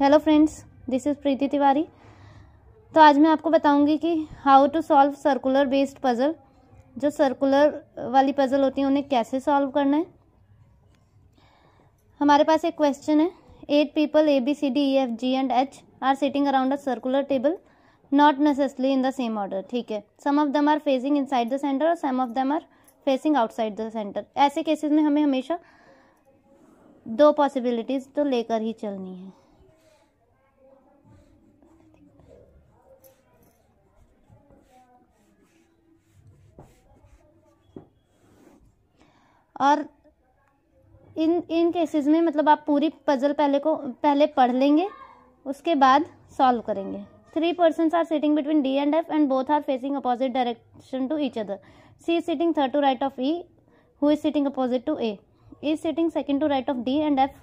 hello friends this is Preeti Tiwari तो आज मैं आपको बताऊंगी कि how to solve circular based puzzle जो सर्कुलर वाली पज़ल होती हैं उन्हें कैसे सॉल्व करना है हमारे पास एक क्वेश्चन है eight people A B C D E F G and H are sitting around a circular table not necessarily in the same order ठीक है some of them are facing inside the centre और some of them are facing outside the centre ऐसे cases में हमें हमेशा दो possibilities तो लेकर ही चलनी है और इन इन केसेस में मतलब आप पूरी पजल पहले को पहले पढ़ लेंगे उसके बाद सॉल्व करेंगे three person are sitting between D and F and both are facing opposite direction to each other C is sitting third to right of E who is sitting opposite to A is sitting second to right of D and F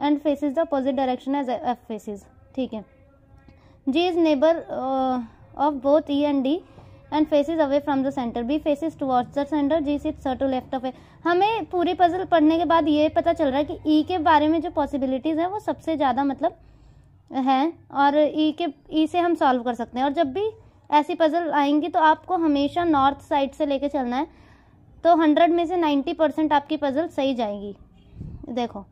and faces the opposite direction as F faces ठीक है G is neighbour of both E and D and faces away from the centre B faces towards the centre G sir to left of A हमें पूरी puzzle पढ़ने के बाद ये पता चल रहा है कि ई e के बारे में जो पॉसिबिलिटीज़ हैं वो सबसे ज़्यादा मतलब हैं और ई e के ई e से हम सॉल्व कर सकते हैं और जब भी ऐसी पजल आएंगी तो आपको हमेशा नॉर्थ साइड से लेके चलना है तो हंड्रेड में से नाइन्टी परसेंट आपकी पजल सही जाएगी देखो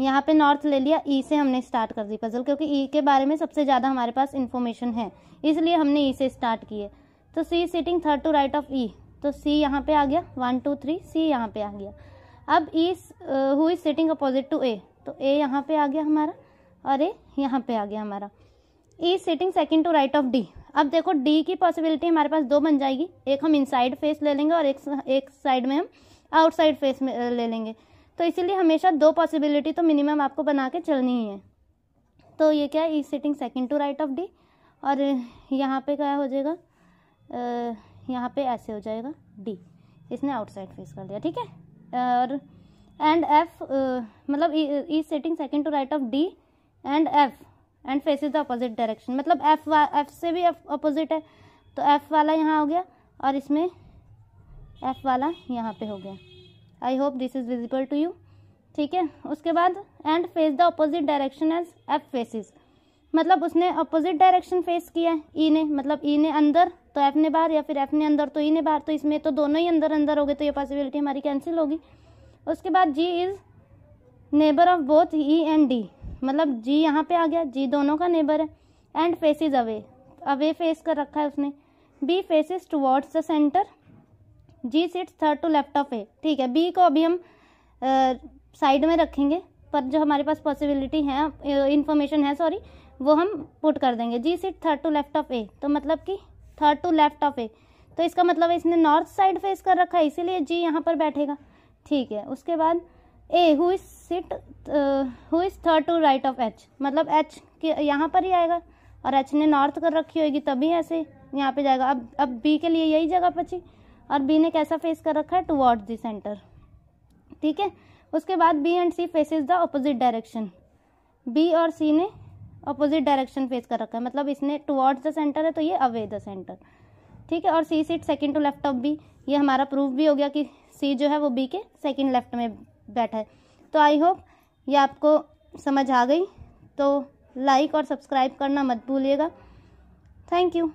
यहाँ पे नॉर्थ ले लिया ई e से हमने स्टार्ट कर दी पजल क्योंकि ई e के बारे में सबसे ज़्यादा हमारे पास इन्फॉर्मेशन है इसलिए हमने ई e से स्टार्ट किए तो C sitting third to right of E तो सी यहाँ पे आ गया वन टू थ्री सी यहाँ पे आ गया अब E who is sitting opposite to A तो ए यहाँ पे आ गया हमारा और ए यहाँ पे आ गया हमारा E sitting second to right of D अब देखो डी की पॉसिबिलिटी हमारे पास दो बन जाएगी एक हम इनसाइड फेस ले लेंगे और एक एक साइड में हम आउटसाइड फेस में uh, ले लेंगे तो इसीलिए हमेशा दो पॉसिबिलिटी तो मिनिमम आपको बना के चलनी ही है तो ये क्या है E sitting second to right of D और यहाँ पे क्या हो जाएगा यहाँ पे ऐसे हो जाएगा डी इसने आउटसाइड फेस कर दिया ठीक है और एंड एफ मतलब E setting second to right of D and F and face is the opposite direction मतलब एफ एफ से भी एफ अपोजिट है तो एफ वाला यहाँ हो गया और इसमें एफ वाला यहाँ पे हो गया I hope this is visible to you ठीक है उसके बाद and face the opposite direction as F faces मतलब उसने अपोजिट डायरेक्शन फेस किया है ई e ने मतलब ई e ने अंदर तो एफ ने बाहर या फिर एफ ने अंदर तो ई e ने बाहर तो इसमें तो दोनों ही अंदर अंदर हो गए तो ये पॉसिबिलिटी हमारी कैंसिल होगी उसके बाद G is neighbour of both E and D मतलब जी यहाँ पे आ गया जी दोनों का नेबर है and face is away away face कर रखा है उसने B faces towards the centre G sits third to left of A ठीक है बी को अभी हम साइड में रखेंगे पर जो हमारे पास पॉसिबिलिटी है इन्फॉर्मेशन है सॉरी वो हम पुट कर देंगे G seat third to left of A तो मतलब कि third to left of A तो इसका मतलब इसने नॉर्थ साइड फेस कर रखा है इसीलिए जी यहाँ पर बैठेगा ठीक है उसके बाद A who is sit who is third to right of H मतलब एच के यहाँ पर ही आएगा और एच ने नॉर्थ कर रखी होगी तभी ऐसे यहाँ पे जाएगा अब अब बी के लिए यही जगह पची और बी ने कैसा फेस कर रखा है टू दी सेंटर ठीक है उसके बाद B and C faces the opposite direction B और सी ने अपोज़िट डायरेक्शन फेस कर रखा है मतलब इसने टुवर्ड्स द सेंटर है तो ये अवे द सेंटर ठीक है और C seat second to left of B ये हमारा प्रूफ भी हो गया कि सी जो है वो बी के सेकेंड लेफ्ट में बैठा है तो आई होप ये आपको समझ आ गई तो लाइक और सब्सक्राइब करना मत भूलिएगा थैंक यू